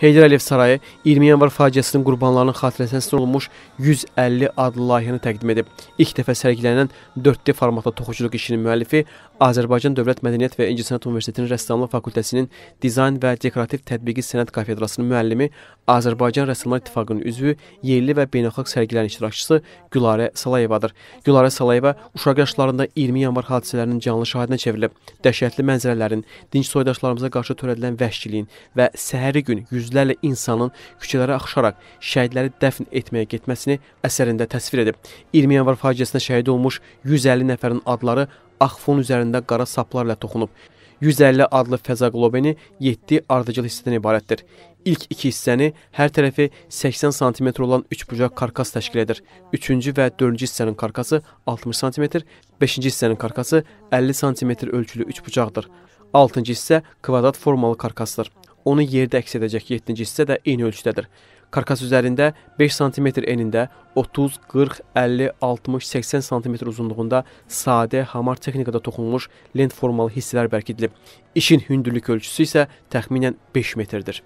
Heydər Əliyev sarayı 20 yanvar faciəsinin qurbanlarının xatirəsinə həsr olunmuş 150 adlı layihəni təqdim edib. İlk dəfə sərgilənən 4D formatda toxuculuq işinin müəllifi Azərbaycan Dövlət Mədəniyyət və İncəsənət Universitetinin Rəssamlıq Fakültəsinin Dizayn və Dekorativ Tətbiqi Sənət Kafedrasının müəllimi, Azərbaycan Rəssamlar İttifaqının üzvü, yerli və beynəlxalq sərgilərin iştirakçısı Gülarə Salayevadır. Gülarə Salayeva uşaq yaşlarında 20 yanvar hadisələrinin canlı şahidinə çevrilib. Dəhşətli mənzərələrin, dinc soydaşlarımıza qarşı törədilən vəhşiliyin və səhəri gün 100 yüzlərlə insanın küçələrə axışaraq şəhidləri dəfn etməyə getməsini əsərində təsvir edib. 20 yanvar faciəsində şəhid olmuş 150 nəfərin adları ağ fon üzərində qara saplarla toxunub. 150 adlı fəza qlobeni 7 ardıcıl hissədən ibarətdir. İlk iki hissəni hər tərəfi 80 sm olan üçbucaq karkas təşkil edir. 3-cü və 4-cü hissənin karkası 60 sm, 5-ci hissənin karkası 50 sm ölçülü üçbucaqdır. 6-cı hissə kvadrat formalı karkasdır onu yerdə əks edəcək 7-ci hissə də eyni ölçüdədir. Karkas üzərində 5 sm enində 30, 40, 50, 60, 80 sm uzunluğunda sadə hamar texnikada toxunmuş lent formalı hissələr bərkidilib. İşin hündürlük ölçüsü isə təxminən 5 metrdir.